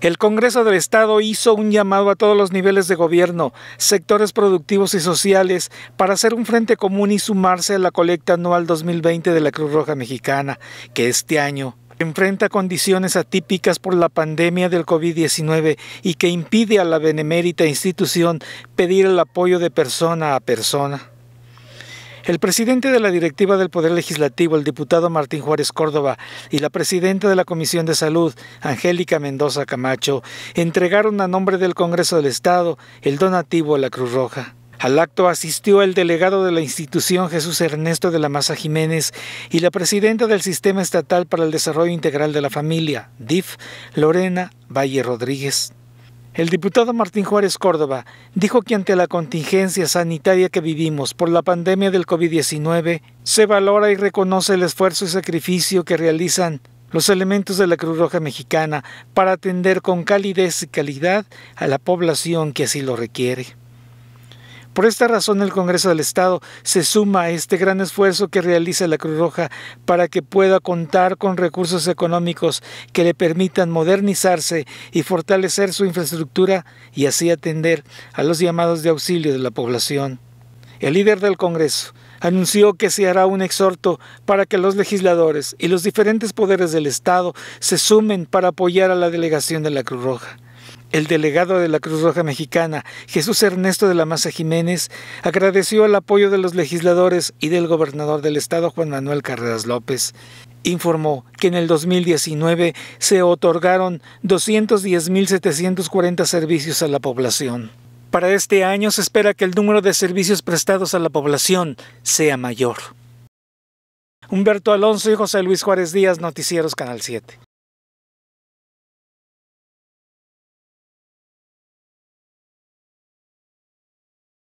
El Congreso del Estado hizo un llamado a todos los niveles de gobierno, sectores productivos y sociales para hacer un frente común y sumarse a la colecta anual 2020 de la Cruz Roja Mexicana, que este año enfrenta condiciones atípicas por la pandemia del COVID-19 y que impide a la benemérita institución pedir el apoyo de persona a persona. El presidente de la directiva del Poder Legislativo, el diputado Martín Juárez Córdoba, y la presidenta de la Comisión de Salud, Angélica Mendoza Camacho, entregaron a nombre del Congreso del Estado el donativo a la Cruz Roja. Al acto asistió el delegado de la institución Jesús Ernesto de la Maza Jiménez y la presidenta del Sistema Estatal para el Desarrollo Integral de la Familia, DIF, Lorena Valle Rodríguez. El diputado Martín Juárez Córdoba dijo que ante la contingencia sanitaria que vivimos por la pandemia del COVID-19, se valora y reconoce el esfuerzo y sacrificio que realizan los elementos de la Cruz Roja Mexicana para atender con calidez y calidad a la población que así lo requiere. Por esta razón el Congreso del Estado se suma a este gran esfuerzo que realiza la Cruz Roja para que pueda contar con recursos económicos que le permitan modernizarse y fortalecer su infraestructura y así atender a los llamados de auxilio de la población. El líder del Congreso, anunció que se hará un exhorto para que los legisladores y los diferentes poderes del Estado se sumen para apoyar a la delegación de la Cruz Roja. El delegado de la Cruz Roja Mexicana, Jesús Ernesto de la Maza Jiménez, agradeció el apoyo de los legisladores y del gobernador del estado, Juan Manuel Carreras López. Informó que en el 2019 se otorgaron 210.740 servicios a la población. Para este año se espera que el número de servicios prestados a la población sea mayor. Humberto Alonso y José Luis Juárez Díaz, Noticieros Canal 7.